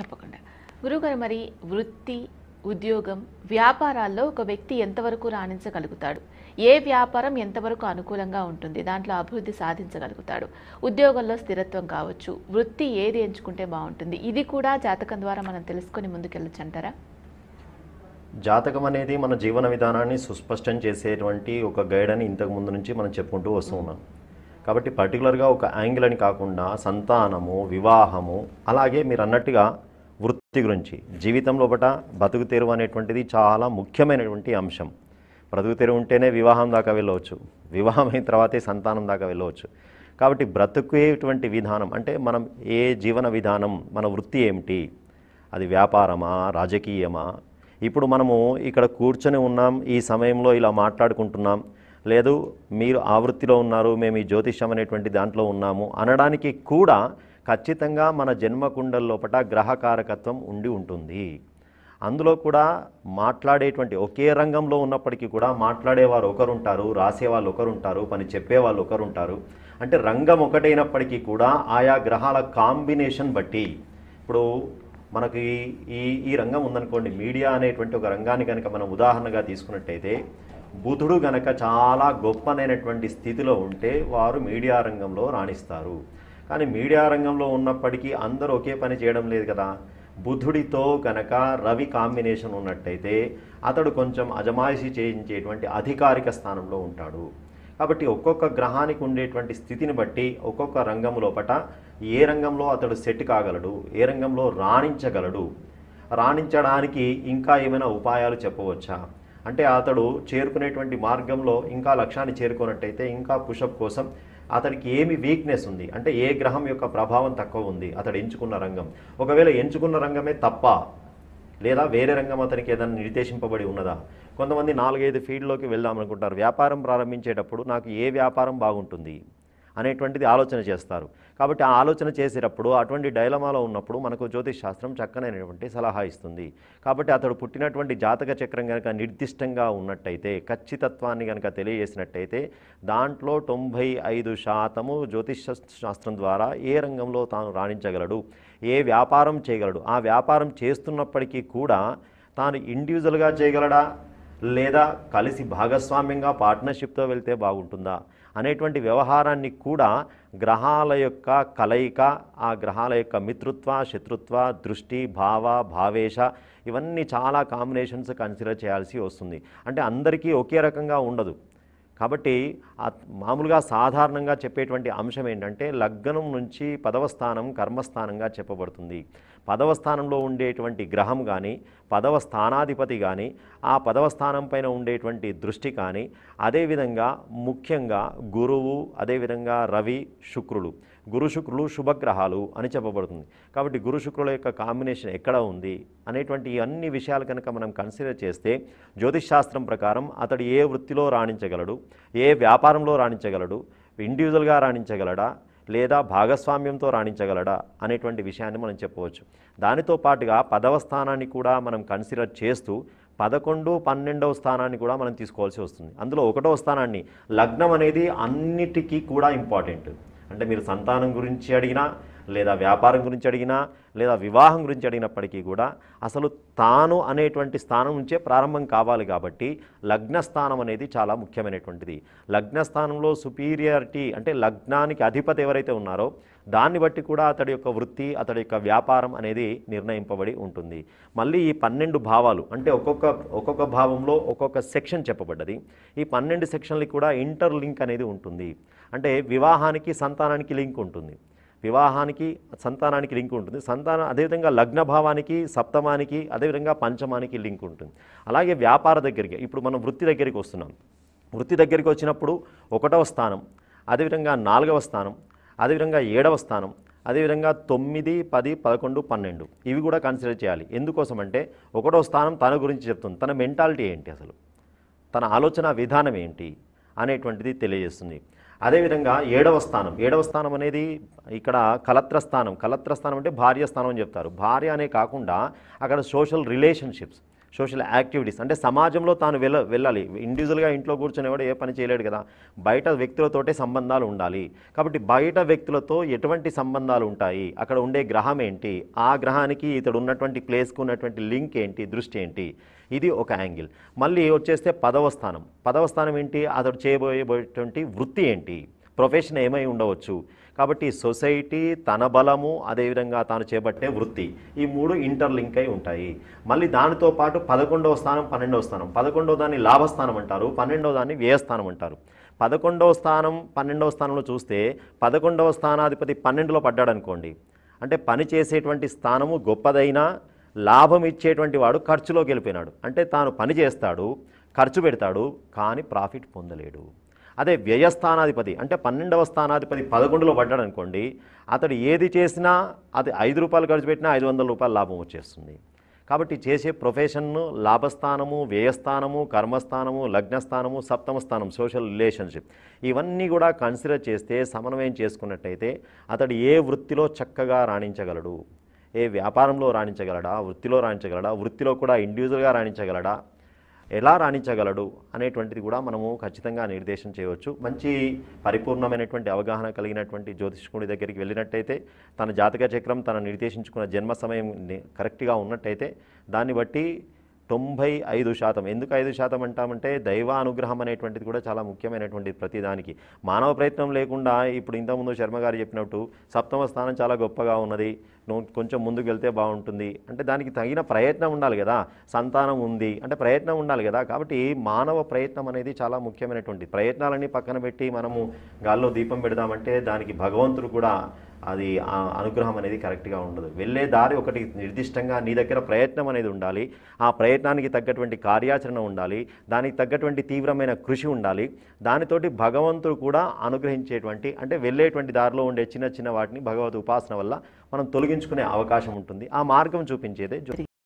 తప్పకుండా గురువుగారు మరి వృత్తి ఉద్యోగం వ్యాపారాల్లో ఒక వ్యక్తి ఎంతవరకు రాణించగలుగుతాడు ఏ వ్యాపారం ఎంతవరకు అనుకూలంగా ఉంటుంది దాంట్లో అభివృద్ధి సాధించగలుగుతాడు ఉద్యోగంలో స్థిరత్వం కావచ్చు వృత్తి ఏది ఎంచుకుంటే బాగుంటుంది ఇది కూడా జాతకం ద్వారా మనం తెలుసుకొని ముందుకెళ్ళొచ్చు అంటారా జాతకం అనేది మన జీవన విధానాన్ని సుస్పష్టం చేసేటువంటి ఒక గైడ్ అని ఇంతకు ముందు నుంచి మనం చెప్పుకుంటూ వస్తూ ఉన్నాం కాబట్టి పర్టికులర్గా ఒక యాంగిల్ అని కాకుండా సంతానము వివాహము అలాగే మీరు అన్నట్టుగా సృష్టి గురించి జీవితం లోపట బతుకు తెరువు అనేటువంటిది చాలా ముఖ్యమైనటువంటి అంశం బ్రతుకు తెరువు ఉంటేనే వివాహం దాకా వెళ్ళవచ్చు వివాహం అయిన తర్వాతే సంతానం దాకా వెళ్ళవచ్చు కాబట్టి బ్రతుకేటువంటి విధానం అంటే మనం ఏ జీవన విధానం మన వృత్తి ఏమిటి అది వ్యాపారమా రాజకీయమా ఇప్పుడు మనము ఇక్కడ కూర్చొని ఉన్నాం ఈ సమయంలో ఇలా మాట్లాడుకుంటున్నాం లేదు మీరు ఆ వృత్తిలో ఉన్నారు మేము ఈ జ్యోతిష్యం అనేటువంటి దాంట్లో ఉన్నాము అనడానికి కూడా ఖచ్చితంగా మన లోపల గ్రహకారకత్వం ఉండి ఉంటుంది అందులో కూడా మాట్లాడేటువంటి ఒకే రంగంలో ఉన్నప్పటికీ కూడా మాట్లాడేవారు ఒకరుంటారు రాసేవాళ్ళు ఒకరుంటారు పని చెప్పేవాళ్ళు ఒకరుంటారు అంటే రంగం ఒకటైనప్పటికీ కూడా ఆయా గ్రహాల కాంబినేషన్ బట్టి ఇప్పుడు మనకి ఈ ఈ రంగం ఉందనుకోండి మీడియా అనేటువంటి ఒక రంగాన్ని కనుక మనం ఉదాహరణగా తీసుకున్నట్టయితే బుధుడు గనక చాలా గొప్పనైనటువంటి స్థితిలో ఉంటే వారు మీడియా రంగంలో రాణిస్తారు కానీ మీడియా రంగంలో ఉన్నప్పటికీ అందరూ ఒకే పని చేయడం లేదు కదా బుధుడితో కనుక రవి కాంబినేషన్ ఉన్నట్టయితే అతడు కొంచెం అజమాయిషి చేయించేటువంటి అధికారిక స్థానంలో ఉంటాడు కాబట్టి ఒక్కొక్క గ్రహానికి ఉండేటువంటి స్థితిని బట్టి ఒక్కొక్క రంగం లోపట ఏ రంగంలో అతడు సెట్ కాగలడు ఏ రంగంలో రాణించగలడు రాణించడానికి ఇంకా ఏమైనా ఉపాయాలు చెప్పవచ్చా అంటే అతడు చేరుకునేటువంటి మార్గంలో ఇంకా లక్ష్యాన్ని చేరుకున్నట్టయితే ఇంకా పుషప్ కోసం అతడికి ఏమి వీక్నెస్ ఉంది అంటే ఏ గ్రహం యొక్క ప్రభావం తక్కువ ఉంది అతడు ఎంచుకున్న రంగం ఒకవేళ ఎంచుకున్న రంగమే తప్ప లేదా వేరే రంగం అతనికి ఏదైనా నిర్దేశింపబడి ఉన్నదా కొంతమంది నాలుగైదు ఫీల్డ్లోకి వెళ్దాం అనుకుంటారు వ్యాపారం ప్రారంభించేటప్పుడు నాకు ఏ వ్యాపారం బాగుంటుంది అనేటువంటిది ఆలోచన చేస్తారు కాబట్టి ఆ ఆలోచన చేసేటప్పుడు అటువంటి డైలమాలో ఉన్నప్పుడు మనకు జ్యోతిష్ శాస్త్రం చక్కనైనటువంటి సలహా ఇస్తుంది కాబట్టి అతడు పుట్టినటువంటి జాతక చక్రం కనుక నిర్దిష్టంగా ఉన్నట్టయితే ఖచ్చితత్వాన్ని కనుక తెలియజేసినట్టయితే దాంట్లో తొంభై ఐదు శాతము జ్యోతిష్ శాస్త్రం ద్వారా ఏ రంగంలో తాను రాణించగలడు ఏ వ్యాపారం చేయగలడు ఆ వ్యాపారం చేస్తున్నప్పటికీ కూడా తాను ఇండివిజువల్గా చేయగలడా లేదా కలిసి భాగస్వామ్యంగా పార్ట్నర్షిప్తో వెళ్తే బాగుంటుందా అనేటువంటి వ్యవహారాన్ని కూడా గ్రహాల యొక్క కలయిక ఆ గ్రహాల యొక్క మిత్రుత్వ శత్రుత్వ దృష్టి భావ భావేశ ఇవన్నీ చాలా కాంబినేషన్స్ కన్సిడర్ చేయాల్సి వస్తుంది అంటే అందరికీ ఒకే రకంగా ఉండదు కాబట్టి మామూలుగా సాధారణంగా చెప్పేటువంటి అంశం ఏంటంటే లగ్నం నుంచి పదవస్థానం కర్మస్థానంగా చెప్పబడుతుంది పదవ స్థానంలో ఉండేటువంటి గ్రహం కానీ పదవ స్థానాధిపతి కానీ ఆ పదవ స్థానం పైన ఉండేటువంటి దృష్టి కానీ అదేవిధంగా ముఖ్యంగా గురువు అదేవిధంగా రవి శుక్రులు గురు శుక్రులు శుభగ్రహాలు అని చెప్పబడుతుంది కాబట్టి గురు శుక్రుల యొక్క కాంబినేషన్ ఎక్కడ ఉంది అనేటువంటి అన్ని విషయాలు కనుక మనం కన్సిడర్ చేస్తే శాస్త్రం ప్రకారం అతడు ఏ వృత్తిలో రాణించగలడు ఏ వ్యాపారంలో రాణించగలడు ఇండివిజువల్గా రాణించగలడా లేదా భాగస్వామ్యంతో రాణించగలడా అనేటువంటి విషయాన్ని మనం చెప్పవచ్చు దానితో పాటుగా పదవ స్థానాన్ని కూడా మనం కన్సిడర్ చేస్తూ పదకొండు పన్నెండవ స్థానాన్ని కూడా మనం తీసుకోవాల్సి వస్తుంది అందులో ఒకటవ స్థానాన్ని లగ్నం అనేది అన్నిటికీ కూడా ఇంపార్టెంట్ అంటే మీరు సంతానం గురించి అడిగినా లేదా వ్యాపారం గురించి అడిగినా లేదా వివాహం గురించి అడిగినప్పటికీ కూడా అసలు తాను అనేటువంటి స్థానం నుంచే ప్రారంభం కావాలి కాబట్టి లగ్నస్థానం అనేది చాలా ముఖ్యమైనటువంటిది లగ్నస్థానంలో సుపీరియారిటీ అంటే లగ్నానికి అధిపతి ఎవరైతే ఉన్నారో దాన్ని బట్టి కూడా అతడి యొక్క వృత్తి అతడి యొక్క వ్యాపారం అనేది నిర్ణయింపబడి ఉంటుంది మళ్ళీ ఈ పన్నెండు భావాలు అంటే ఒక్కొక్క ఒక్కొక్క భావంలో ఒక్కొక్క సెక్షన్ చెప్పబడ్డది ఈ పన్నెండు సెక్షన్లకి కూడా ఇంటర్ లింక్ అనేది ఉంటుంది అంటే వివాహానికి సంతానానికి లింక్ ఉంటుంది వివాహానికి సంతానానికి లింక్ ఉంటుంది సంతానం అదేవిధంగా లగ్నభావానికి సప్తమానికి అదేవిధంగా పంచమానికి లింక్ ఉంటుంది అలాగే వ్యాపార దగ్గరికి ఇప్పుడు మనం వృత్తి దగ్గరికి వస్తున్నాం వృత్తి దగ్గరికి వచ్చినప్పుడు ఒకటవ స్థానం అదేవిధంగా నాలుగవ స్థానం అదేవిధంగా ఏడవ స్థానం అదేవిధంగా తొమ్మిది పది పదకొండు పన్నెండు ఇవి కూడా కన్సిడర్ చేయాలి ఎందుకోసం అంటే ఒకటో స్థానం తన గురించి చెప్తుంది తన మెంటాలిటీ ఏంటి అసలు తన ఆలోచన విధానం ఏంటి అనేటువంటిది తెలియజేస్తుంది అదేవిధంగా ఏడవ స్థానం ఏడవ స్థానం అనేది ఇక్కడ కలత్ర స్థానం కలత్ర స్థానం అంటే భార్య స్థానం అని చెప్తారు భార్య అనే కాకుండా అక్కడ సోషల్ రిలేషన్షిప్స్ సోషల్ యాక్టివిటీస్ అంటే సమాజంలో తాను వెళ్ళ వెళ్ళాలి ఇండివిజువల్గా ఇంట్లో కూర్చునేవాడు ఏ పని చేయలేడు కదా బయట వ్యక్తులతోటే సంబంధాలు ఉండాలి కాబట్టి బయట వ్యక్తులతో ఎటువంటి సంబంధాలు ఉంటాయి అక్కడ ఉండే గ్రహం ఏంటి ఆ గ్రహానికి ఇతడు ఉన్నటువంటి ప్లేస్కు ఉన్నటువంటి లింక్ ఏంటి దృష్టి ఏంటి ఇది ఒక యాంగిల్ మళ్ళీ వచ్చేస్తే పదవ స్థానం పదవ స్థానం ఏంటి అతడు చేయబోయేటువంటి వృత్తి ఏంటి ప్రొఫెషన్ ఏమై ఉండవచ్చు కాబట్టి సొసైటీ తన బలము అదేవిధంగా తాను చేపట్టే వృత్తి ఈ మూడు ఇంటర్లింక్ అయి ఉంటాయి మళ్ళీ దానితో పాటు పదకొండవ స్థానం పన్నెండవ స్థానం పదకొండవ దాన్ని లాభస్థానం అంటారు పన్నెండవ దాన్ని వ్యయస్థానం అంటారు పదకొండవ స్థానం పన్నెండవ స్థానంలో చూస్తే పదకొండవ స్థానాధిపతి పన్నెండులో పడ్డాడు అనుకోండి అంటే పని చేసేటువంటి స్థానము గొప్పదైన లాభం ఇచ్చేటువంటి వాడు ఖర్చులోకి వెళ్ళిపోయినాడు అంటే తాను పని చేస్తాడు ఖర్చు పెడతాడు కానీ ప్రాఫిట్ పొందలేడు అదే వ్యయస్థానాధిపతి అంటే పన్నెండవ స్థానాధిపతి పదకొండులో పడ్డాడు అనుకోండి అతడు ఏది చేసినా అది ఐదు రూపాయలు ఖర్చు పెట్టినా ఐదు వందల రూపాయలు లాభం వచ్చేస్తుంది కాబట్టి చేసే ప్రొఫెషన్ను లాభస్థానము వ్యయస్థానము కర్మస్థానము లగ్నస్థానము సప్తమ స్థానం సోషల్ రిలేషన్షిప్ ఇవన్నీ కూడా కన్సిడర్ చేస్తే సమన్వయం చేసుకున్నట్టయితే అతడు ఏ వృత్తిలో చక్కగా రాణించగలడు ఏ వ్యాపారంలో రాణించగలడా వృత్తిలో రాణించగలడా వృత్తిలో కూడా ఇండివిజువల్గా రాణించగలడా ఎలా రాణించగలడు అనేటువంటిది కూడా మనము ఖచ్చితంగా నిర్దేశం చేయవచ్చు మంచి పరిపూర్ణమైనటువంటి అవగాహన కలిగినటువంటి జ్యోతిష్కుని దగ్గరికి వెళ్ళినట్టయితే తన జాతక చక్రం తన నిర్దేశించుకున్న జన్మ సమయం కరెక్ట్గా ఉన్నట్టయితే దాన్ని బట్టి తొంభై ఐదు శాతం ఎందుకు ఐదు శాతం అంటామంటే దైవానుగ్రహం అనేటువంటిది కూడా చాలా ముఖ్యమైనటువంటి ప్రతిదానికి మానవ ప్రయత్నం లేకుండా ఇప్పుడు ఇంతకుముందు శర్మగారు చెప్పినట్టు సప్తమ స్థానం చాలా గొప్పగా ఉన్నది నువ్వు కొంచెం ముందుకు వెళ్తే బాగుంటుంది అంటే దానికి తగిన ప్రయత్నం ఉండాలి కదా సంతానం ఉంది అంటే ప్రయత్నం ఉండాలి కదా కాబట్టి మానవ ప్రయత్నం అనేది చాలా ముఖ్యమైనటువంటి ప్రయత్నాలన్నీ పక్కన పెట్టి మనము గాల్లో దీపం పెడదామంటే దానికి భగవంతుడు కూడా అది అనుగ్రహం అనేది కరెక్ట్గా ఉండదు వెళ్ళే దారి ఒకటి నిర్దిష్టంగా నీ దగ్గర ప్రయత్నం అనేది ఉండాలి ఆ ప్రయత్నానికి తగ్గటువంటి కార్యాచరణ ఉండాలి దానికి తగ్గటువంటి తీవ్రమైన కృషి ఉండాలి దానితోటి భగవంతుడు కూడా అనుగ్రహించేటువంటి అంటే వెళ్ళేటువంటి దారిలో ఉండే చిన్న చిన్న వాటిని భగవద్ ఉపాసన వల్ల మనం తొలగించుకునే అవకాశం ఉంటుంది ఆ మార్గం చూపించేదే